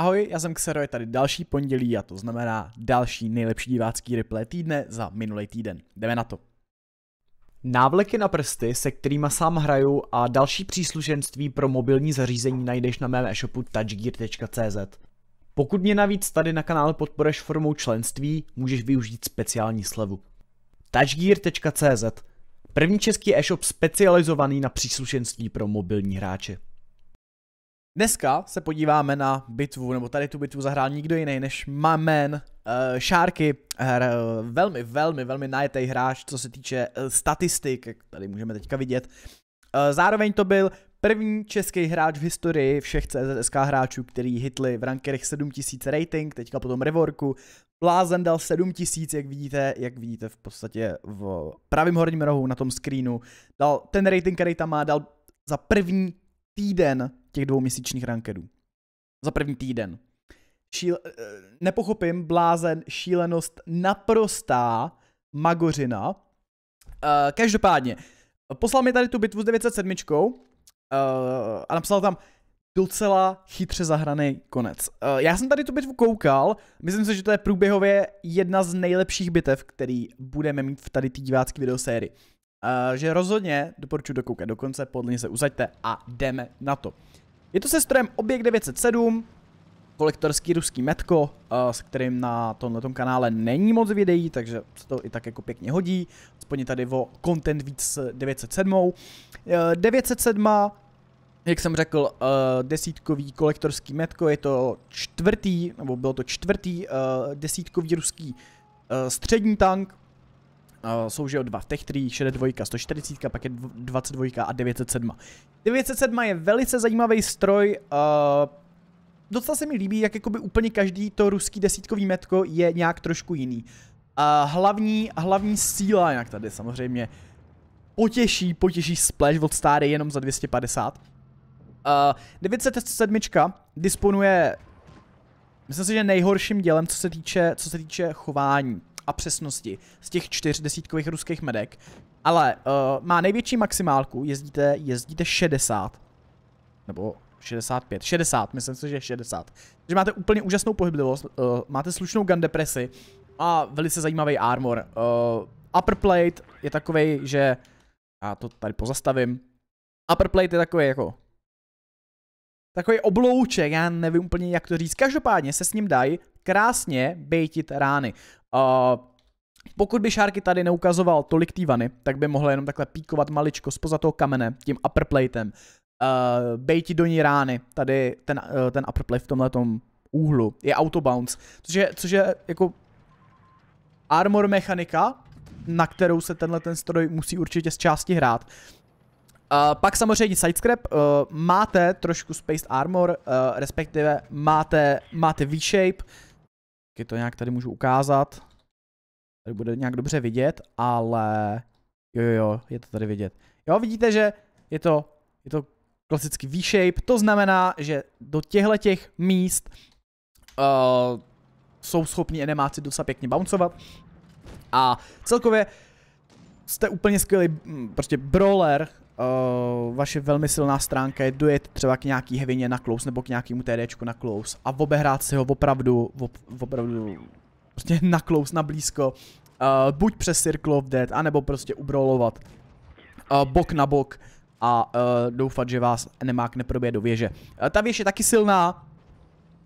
Ahoj, já jsem Xero, je tady další pondělí a to znamená další nejlepší divácký replay týdne za minulý týden. Jdeme na to. Návleky na prsty, se kterými sám hraju a další příslušenství pro mobilní zařízení najdeš na mém e-shopu touchgear.cz. Pokud mě navíc tady na kanále podporeš formou členství, můžeš využít speciální slevu. touchgear.cz První český e-shop specializovaný na příslušenství pro mobilní hráče. Dneska se podíváme na bitvu, nebo tady tu bitvu zahrál nikdo jiný než Mamen uh, eh, Šárky, uh, eh, velmi, velmi, velmi najetej hráč, co se týče uh, statistik, jak tady můžeme teďka vidět. Uh, zároveň to byl první český hráč v historii všech CZSK hráčů, který hitli v rankerech 7000 rating, teďka potom revorku. Blázen dal 7000, jak vidíte, jak vidíte v podstatě v pravém horním rohu na tom screenu. Dal ten rating, který tam má, dal za první týden těch dvou měsíčních rankedů. Za první týden. Šíl, eh, nepochopím, blázen, šílenost, naprostá magořina. Eh, každopádně, poslal mi tady tu bitvu s 907 eh, a napsal tam docela chytře zahraný konec. já jsem tady tu bitvu koukal, myslím si, že to je průběhově jedna z nejlepších bitev, který budeme mít v tady té divácké videosérii. že rozhodně doporučuji dokoukat do konce, podle se uzaďte a jdeme na to. Je to se strojem Objekt 907, kolektorský ruský metko, eh, s kterým na tomto kanále není moc videí, takže se to i tak jako pěkně hodí. Aspoň tady o content víc 907. Uh, 907 jak jsem řekl, eh, desítkový kolektorský metko, je to čtvrtý, nebo bylo to čtvrtý eh, desítkový ruský střední tank, jsou že dva v těch 3, 62, 140, pak je 22 a 907. 907 je velice zajímavý stroj, uh, docela se mi líbí, jak jakoby úplně každý to ruský desítkový metko je nějak trošku jiný. Uh, hlavní, hlavní síla, jak tady samozřejmě, potěší, potěší splash od stáry jenom za 250. Uh, 907 disponuje, myslím si, že nejhorším dělem, co se týče, co se týče chování a přesnosti z těch čtyř desítkových ruských medek, ale uh, má největší maximálku, jezdíte, jezdíte 60, nebo 65, 60, myslím si, že 60. Takže máte úplně úžasnou pohyblivost, uh, máte slušnou gun depresi a velice zajímavý armor. Uh, upper plate je takový, že, já to tady pozastavím, upper plate je takový jako takový oblouček, já nevím úplně jak to říct. Každopádně se s ním dají krásně bejtit rány. Uh, pokud by Šárky tady neukazoval tolik té vany, tak by mohl jenom takhle píkovat maličko spoza toho kamene, tím upper platem. Uh, bejti do ní rány, tady ten, uh, ten upper plate v tomhle úhlu, je autobounce, což je, což je jako armor mechanika, na kterou se tenhle ten stroj musí určitě z části hrát. Uh, pak samozřejmě sidescrap, uh, máte trošku spaced armor, uh, respektive máte, máte V-shape, Taky to nějak tady můžu ukázat. Tady bude nějak dobře vidět, ale... Jo, jo, jo, je to tady vidět. Jo, vidíte, že je to, je to klasický V-shape, to znamená, že do těchto těch míst uh, jsou schopni enemáci docela pěkně bouncovat a celkově jste úplně skvělý mm, prostě brawler uh, vaše velmi silná stránka je dojet třeba k nějaký hevině na close nebo k nějakému TDčku na close a obehrát si ho opravdu, op, opravdu prostě na close, na blízko, uh, buď přes Circle of Death, anebo prostě ubrolovat uh, bok na bok a uh, doufat, že vás nemák neprobije do věže. Uh, ta věž je taky silná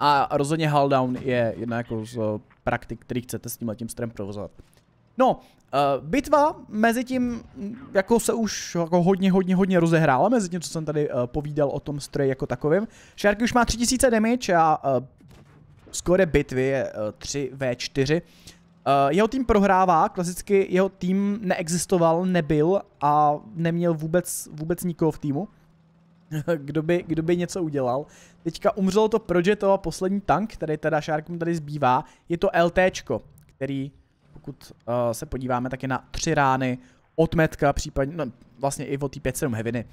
a rozhodně haldown je jedna jako z uh, praktik, který chcete s tím strem provozovat. No, Uh, bitva mezi tím mm, jako se už jako hodně, hodně, hodně rozehrála, mezi tím, co jsem tady uh, povídal o tom stroji jako takovým. Šárky už má 3000 damage a uh, eh, skore bitvy je uh, 3v4. Uh, jeho tým prohrává, klasicky jeho tým neexistoval, nebyl a neměl vůbec, vůbec nikoho v týmu, kdo by, kdo by něco udělal. Teďka umřelo to Projetto a poslední tank, který teda Sharkům tady zbývá, je to LTčko, který pokud uh, se podíváme, tak je na tři rány od metka, případně no, vlastně i od té 5-7 heviny.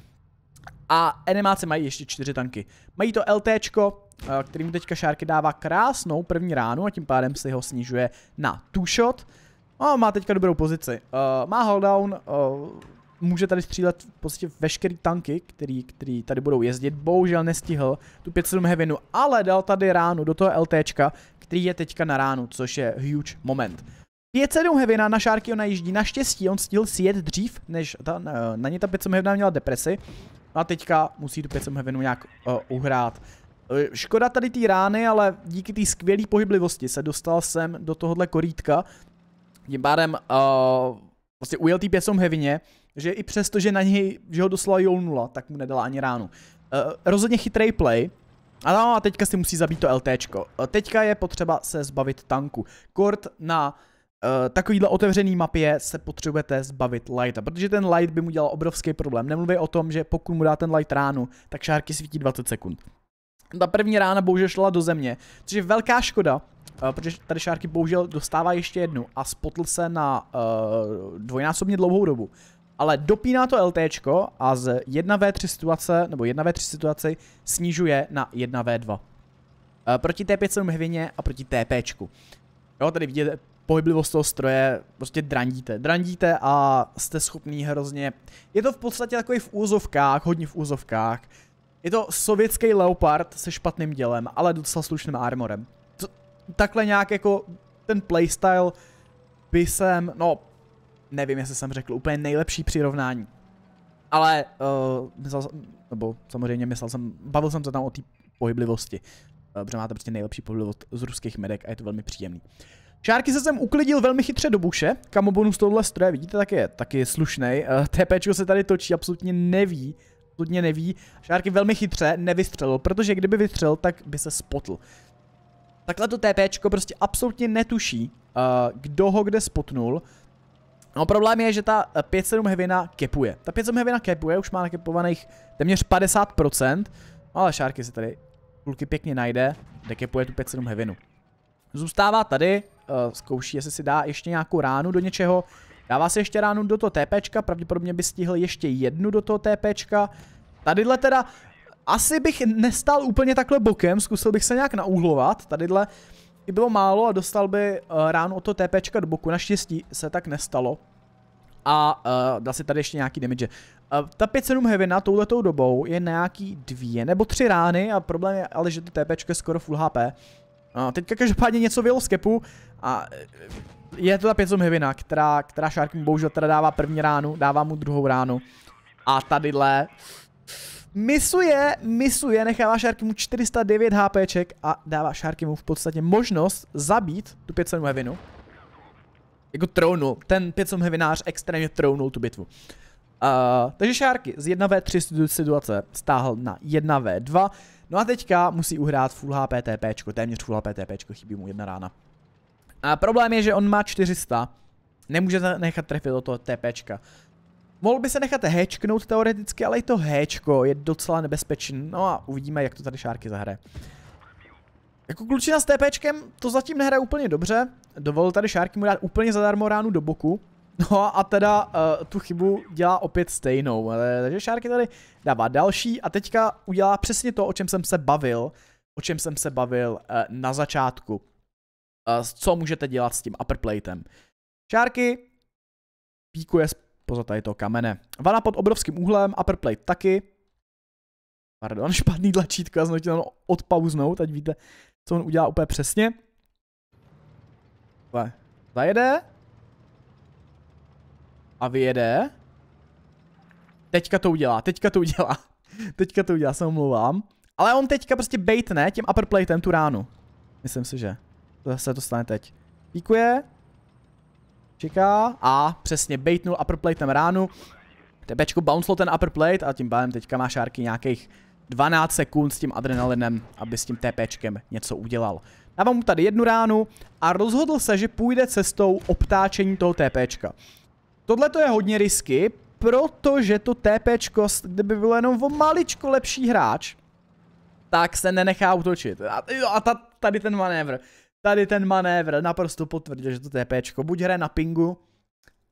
A animáce mají ještě čtyři tanky. Mají to LTčko, eh, kterým teďka Šárky dává krásnou první ránu a tím pádem si ho snižuje na two shot. A no, má teďka dobrou pozici. Uh, má holdown, uh, může tady střílet v podstatě veškerý tanky, který, který tady budou jezdit. Bohužel nestihl tu 5-7 heavinu, ale dal tady ránu do toho LTčka, který je teďka na ránu, což je huge moment. 5-7 Hevina na šárky ona jíždí. Naštěstí on stihl si jet dřív, než ta, eh, na, ně ta 5-7 Hevina měla depresi. A teďka musí tu 5-7 Hevinu nějak uh, uhrát. Eh, škoda tady té rány, ale díky té skvělé pohyblivosti se dostal jsem do tohohle korítka. Tím pádem uh, vlastně ujel tý 5-7 Hevině, že i přesto, že na něj, že ho doslova jounula, tak mu nedala ani ránu. Uh, rozhodně chytrý play, a no, a teďka si musí zabít to LTčko. Teďka je potřeba se zbavit tanku. Kort na Eh, takovýhle otevřený mapě se potřebujete zbavit lighta, protože ten light by mu dělal obrovský problém. Nemluvě o tom, že pokud mu dá ten light ránu, tak šárky svítí 20 sekund. Ta první rána bohužel šla do země, což je velká škoda, Uh, protože tady šárky bohužel dostává ještě jednu a spotl se na uh, dvojnásobně dlouhou dobu. Ale dopíná to LT a z 1v3 situace, nebo 1v3 situaci snižuje na 1v2. Uh, proti T5 hvěně a proti TPčku. Jo, tady vidíte pohyblivost toho stroje prostě drandíte. Drandíte a jste schopný hrozně... Je to v podstatě takový v úzovkách, hodně v úzovkách. Je to sovětský Leopard se špatným dělem, ale docela slušným armorem. To, takhle nějak jako ten playstyle by jsem, no, nevím, jestli jsem řekl úplně nejlepší přirovnání. Ale, uh, myslel jsem, nebo samozřejmě myslel jsem, bavil jsem se tam o té pohyblivosti. Uh, protože máte prostě nejlepší pohyblivost z ruských medek a je to velmi příjemný. Uh, Šárky se sem uklidil velmi chytře do buše, kam bonus tohle stroje, vidíte, tak je taky slušný. Uh, eh, TPčko se tady točí, absolutně neví, absolutně neví. Šárky velmi chytře nevystřelil, protože kdyby vystřelil, tak by se spotl. Takhle to TPčko prostě absolutně netuší, uh, kdo ho kde spotnul. No problém je, že ta 5.7 eh, hevina kepuje. Ta 5.7 hevina kepuje, už má nakepovaných téměř 50%, no, ale šárky se tady kulky pěkně najde, dekepuje tu 5.7 hevinu. Zůstává tady, uh, zkouší, jestli si dá ještě nějakou ránu do něčeho. Dává se ještě ránu do toho TPčka, pravděpodobně by stihl ještě jednu do toho TPčka. Tadyhle teda, asi bych nestal úplně takhle bokem, zkusil bych se nějak naúhlovat. tadyhle by bylo málo a dostal by uh, ránu od toho TPčka do boku, naštěstí se tak nestalo. A uh, eh, dal si tady ještě nějaký damage. Uh, ta 5-7 na touhletou dobou je nějaký dvě nebo tři rány a problém je ale, že to TPčko je skoro full HP, No, teďka každopádně něco vyjelo z kepu a e, je ta Pěcom Hevina, která, která Sharkin bohužel teda dává první ránu, dává mu druhou ránu. A tadyhle misuje, misuje, nechává Sharky mu 409 HPček a dává Sharky mu v podstatě možnost zabít tu 500 Hevinu. Jako trounul, ten 500 Hevinář extrémně trounul tu bitvu. Uh, takže Sharky z 1v3 situace stáhl na 1v2 No a teďka musí uhrát Full HP TP, téměř Full HP TP, chybí mu jedna rána. A problém je, že on má 400, nemůže nechat trefit do toho TP. Mohl by se nechat hečknout teoreticky, ale i to hečko je docela nebezpečné. No a uvidíme, jak to tady šárky zahraje. Jako klučina s TPčkem to zatím nehraje úplně dobře. Dovolil tady šárky mu dát úplně zadarmo ránu do boku. No a teda uh, tu chybu dělá opět stejnou, takže Šárky tady dává další a teďka udělá přesně to, o čem jsem se bavil, o čem jsem se bavil uh, na začátku. Uh, co můžete dělat s tím upper platem. Šárky píkuje poza tady toho kamene. Vana pod obrovským úhlem, upper plate taky. Pardon, špatný tlačítko, já jsem odpauznout, ať víte, co on udělá úplně přesně. Zajede, a vyjede. Teďka to udělá, teďka to udělá. teďka to udělá, se omlouvám. Ale on teďka prostě baitne tím upper platem tu ránu. Myslím si, že. To se to stane teď. Píkuje. Čeká. A přesně baitnul upper platem ránu. Tebečku bouncelo ten upper plate a tím pádem teďka má šárky nějakých 12 sekund s tím adrenalinem, aby s tím TPčkem něco udělal. Dávám mu tady jednu ránu a rozhodl se, že půjde cestou obtáčení toho TPčka. Tohle to je hodně risky, protože to TPčko, kdyby bylo jenom o maličko lepší hráč, tak se nenechá utočit. A, jo, a ta, tady ten manévr, tady ten manévr naprosto potvrdil, že to TPčko buď hraje na pingu,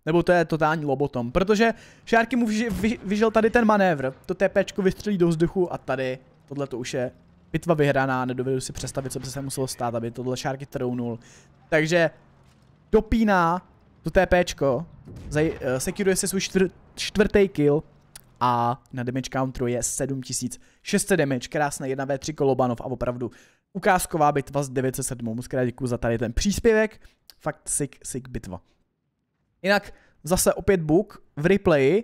nebo to je totální lobotom, protože Šárky mu vyž, vy, vyžel tady ten manévr, to TPčko vystřelí do vzduchu a tady tohle to už je bitva vyhraná, nedovedu si představit, co by se muselo stát, aby tohle Šárky trounul. Takže dopíná tu TPčko, zaj, uh, eh, sekiruje se svůj čtvr, čtvrtý kill a na damage counteru je 7600 damage, krásné 1v3 kolobanov a opravdu ukázková bitva z 907. Moc krát děkuji za tady ten příspěvek, fakt sick, sick bitva. Jinak zase opět book v replay.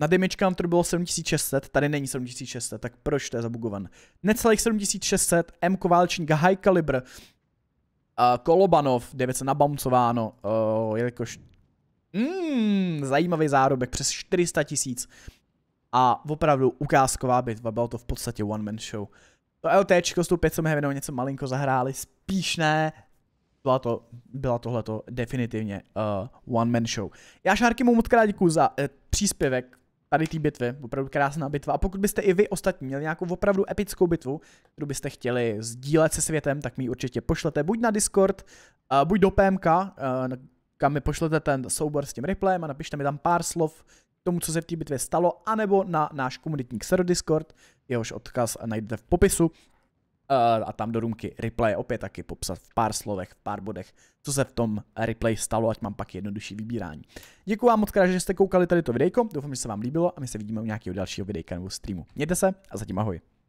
na damage counter bylo 7600, tady není 7600, tak proč to je zabugovan? Necelých 7600, M válečník, high caliber, Eh, Kolobanov, 9 se nabamcováno, uh, jelikož mm, zajímavý zárobek, přes 400 tisíc. A opravdu ukázková bitva, bylo to v podstatě one man show. To LT s tou 500 jsme něco malinko zahráli, spíš ne, byla to, byla tohleto definitivně uh, one man show. Já Šárky mu moc krát za uh, příspěvek, tady té bitvy, opravdu krásná bitva. A pokud byste i vy ostatní měli nějakou opravdu epickou bitvu, kterou byste chtěli sdílet se světem, tak mi určitě pošlete buď na Discord, uh, buď do PMK, uh, kam mi pošlete ten soubor s tím replayem a napište mi tam pár slov k tomu, co se v té bitvě stalo, anebo na náš komunitní server Discord, jehož odkaz najdete v popisu. Eh, a tam do růmky replay opět taky popsat v pár slovech, v pár bodech, co se v tom replay stalo, ať mám pak jednodušší vybírání. Děkuji vám moc krát, že jste koukali tady to videjko, doufám, že se vám líbilo a my se vidíme u nějakého dalšího videjka nebo streamu. Mějte se a zatím ahoj.